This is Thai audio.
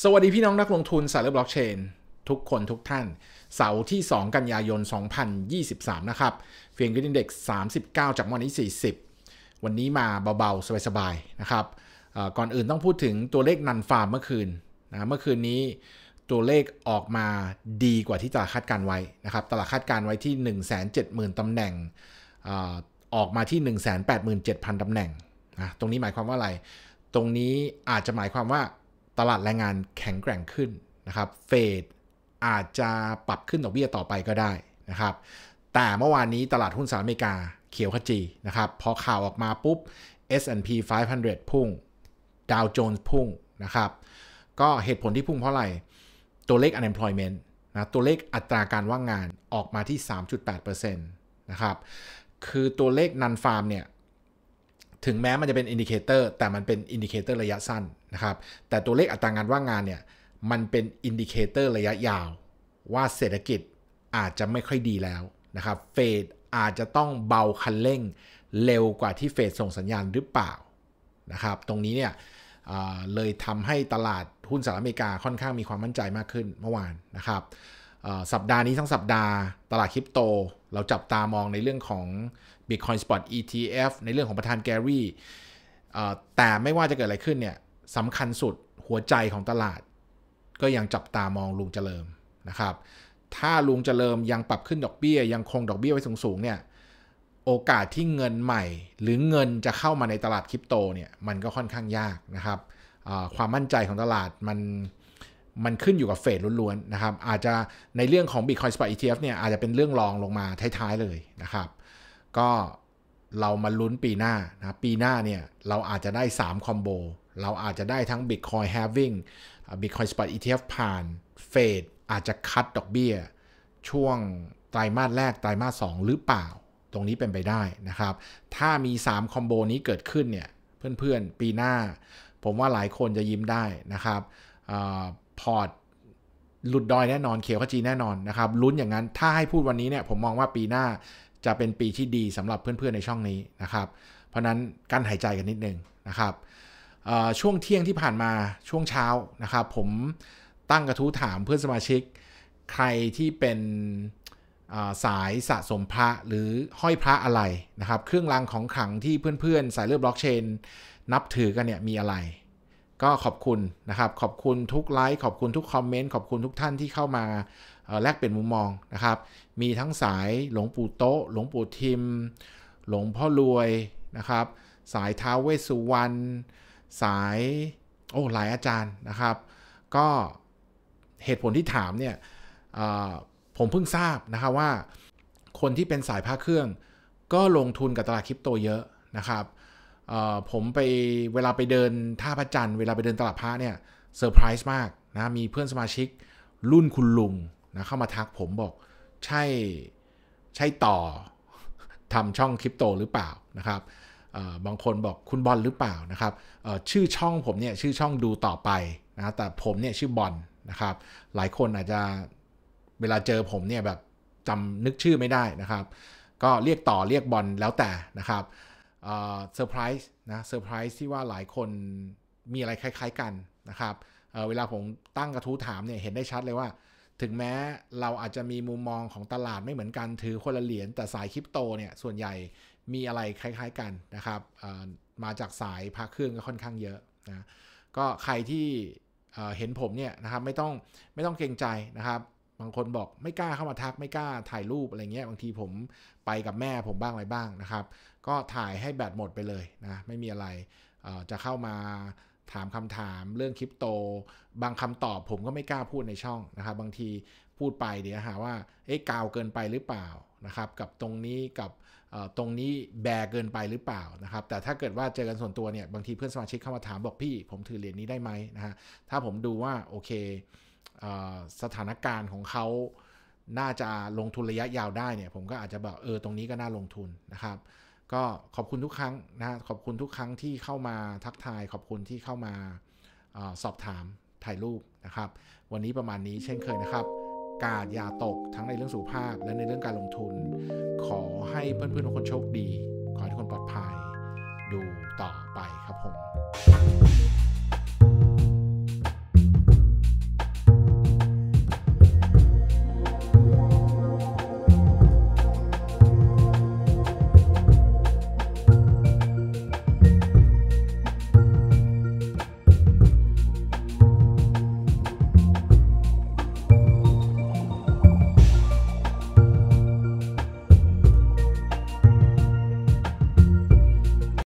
สวัสดี พี่น้องนักลงทุนสายเลือบล็อกเชน ทุกคนทุกท่านเสาร์ที่ 2 กันยายน 2023 นะครับเฟียงกินดิเด็ก39 จากวันนี้ 40 วันนี้มาเบาๆ สบาย ๆ นะครับก่อนอื่นต้องพูดถึงตัวเลขนันฟาร์มเมื่อคืนนะเมื่อคืนนี้ตัวเลขออกมาดีกว่าที่ตลาดคาดการไว้นะครับตลาดคาดการไว้ที่ 170,000ตำแหน่งออกมาที่187,000ตำแหน่งนะตรงนี้หมายความว่าอะไร ตรงนี้อาจจะหมายความว่าตลาดแรงงานแข็งแกร่งขึ้นนะครับเฟดอาจจะปรับขึ้นดอกเบี้ยต่อไปก็ได้นะครับแต่เมื่อวานนี้ตลาดหุ้นสหรัฐอเมริกาเขียวขจีนะครับพอข่าวออกมาปุ๊บ S&P 500 พุ่งดาวโจนส์พุ่งนะครับก็เหตุผลที่พุ่งเพราะอะไร ตัวเลข unemployment นะตัวเลขอัตราการว่างงานออกมาที่ 3.8%นะครับคือตัวเลขนันฟาร์มเนี่ย ถึงแม้มันจะเป็นอินดิเคเตอร์แต่มันเป็นอินดิเคเตอร์ระยะสั้นนะครับแต่ตัวเลขอัตรางานว่างงานเนี่ย มันเป็นอินดิเคเตอร์ระยะยาวว่าเศรษฐกิจอาจจะไม่ค่อยดีแล้วนะครับเฟดอาจจะต้องเบาคันเร่งเร็วกว่าที่เฟดส่งสัญญาณหรือเปล่านะครับตรงนี้เนี่ยเลยทำให้ตลาดหุ้นสหรัฐอเมริกา ค่อนข้างมีความมั่นใจมากขึ้นเมื่อวานนะครับสัปดาห์นี้ทั้งสัปดาห์ ตลาดคริปโต เราจับตามองในเรื่องของ Bitcoin Spot ETF ในเรื่องของประธานแกรี่แต่ไม่ว่าจะเกิดอะไรขึ้นเนี่ยสำคัญสุดหัวใจของตลาด ก็ยังจับตามองลุงเจริญนะครับถ้าลุงเจริญยังปรับขึ้นดอกเบี้ยยังคงดอกเบี้ยไว้สูงๆเนี่ยโอกาสที่เงินใหม่หรือเงินจะเข้ามาในตลาดคริปโตเนี่ยมันก็ค่อนข้างยากนะครับความมั่นใจของตลาดมันมันขึ้นอยู่กับเฟดล้วนๆนะครับอาจจะในเรื่องของ Bitcoin Spot ETF เนี่ยอาจจะเป็นเรื่องรองลงมาท้ายๆเลยนะครับ ก็เรามาลุ้นปีหน้านะปีหน้าเนี่ยเราอาจจะได้ 3 คอมโบเราอาจจะได้ทั้ง Bitcoin h a v i n g Bitcoin spot ETF ผ่านเฟดอาจจะคัดดอกเบี้ย ช่วงไตรมาสแรก ไตรมาส2หรือเปล่า ตรงนี้เป็นไปได้นะครับ ถ้ามี3คอมโบนี้เกิดขึ้นเนี่ยเพื่อนๆ ปีหน้า ผมว่าหลายคนจะยิ้มได้นะครับอพอร์ตหลุดดอยแน่นอนเขียวขจีแน่นอนนะครับลุ้นอย่างนั้นถ้าให้พูดวันนี้เนี่ยผมมองว่าปีหน้าจะเป็นปีที่ดีสำหรับเพื่อนๆในช่องนี้นะครับ เพราะนั้นกั้นหายใจกันนิดนึงนะครับช่วงเที่ยงที่ผ่านมาช่วงเช้านะครับ ผมตั้งกระทู้ถามเพื่อนสมาชิก ใครที่เป็นสายสะสมพระหรือห้อยพระอะไรนะครับ เครื่องรางของขลังที่เพื่อนๆสายเลือดบล็อกเชนนับถือกันเนี่ยมีอะไร ก็ขอบคุณนะครับขอบคุณทุกไลค์ขอบคุณทุกคอมเมนต์ขอบคุณทุกท่านที่เข้ามาแลกเปลี่ยนมุมมองนะครับ มีทั้งสายหลวงปู่โต๊ะ หลวงปู่ทิม หลวงพ่อรวยนะครับ สายท้าวเวสสุวรรณสายโอ้หลายอาจารย์นะครับ ก็เหตุผลที่ถามเนี่ยผมเพิ่งทราบนะครับว่าคนที่เป็นสายภาคเครื่อง ก็ลงทุนกับตลาดคริปโตเยอะนะครับผมไปเวลาไปเดินท่าพระจันทร์เวลาไปเดินตลาดพระเนี่ยเซอร์ไพรส์มากนะมีเพื่อนสมาชิก รุ่นคุณลุงนะเข้ามาทักผมบอก ใช่ใช่ต่อทำช่องคริปโตหรือเปล่านะครับบางคนบอกคุณบอลหรือเปล่านะครับชื่อช่องผมเนี่ยชื่อช่องดูต่อไปนะแต่ผมเนี่ยชื่อบอลนะครับหลายคนอาจจะเวลาเจอผมเนี่ยแบบจำนึกชื่อไม่ได้นะครับ ก็เรียกต่อเรียกบอลแล้วแต่นะครับเซอร์ไพรส์นะเซอร์ไพรส์ที่ว่าหลายคนมีอะไรคล้ายๆกันนะครับเเวลาผมตั้งกระทู้ถามเนี่ยเห็นได้ชัดเลยว่า ถึงแม้เราอาจจะมีมุมมองของตลาดไม่เหมือนกันถือคนละเหรียญแต่สายคริปโตเนี่ยส่วนใหญ่มีอะไรคล้ายๆกันนะครับมาจากสายพระเครื่องก็ค่อนข้างเยอะนะ ก็ใครที่เห็นผมเนี่ยนะครับไม่ต้องไม่ต้องเกรงใจนะครับ บางคนบอกไม่กล้าเข้ามาทักไม่กล้าถ่ายรูปอะไรเงี้ย บางทีผมไปกับแม่ผมบ้างอะไรบ้างนะครับ ก็ถ่ายให้แบตหมดไปเลยนะไม่มีอะไรจะเข้ามาถามคำถามเรื่องคริปโต บางคำตอบผมก็ไม่กล้าพูดในช่องนะครับบางทีพูดไป เดี๋ยวหาว่าเอ๊ะกาวเกินไปหรือเปล่านะครับกับตรงนี้กับตรงนี้แบกเกินไปหรือเปล่านะครับ แต่ถ้าเกิดว่าเจอกันส่วนตัวเนี่ยบางทีเพื่อนสมาชิกเข้ามาถามบอกพี่ผมถือเหรียญนี้ได้ไหมนะฮะถ้าผมดูว่าโอเคสถานการณ์ของเขาน่าจะลงทุนระยะยาวได้เนี่ยผมก็อาจจะบอกเออตรงนี้ก็น่าลงทุนนะครับ ก็ขอบคุณทุกครั้งนะขอบคุณทุกครั้งที่เข้ามาทักทาย ขอบคุณที่เข้ามาอสอบถามถ่ายรูปนะครับ วันนี้ประมาณนี้เช่นเคยนะครับกาดอย่าตกทั้งในเรื่องสุขภาพและในเรื่องการลงทุน ขอให้เพื่อนๆทุกคนโชคดี ขอให้ทุกคนปลอดภัย ดูต่อไปครับผม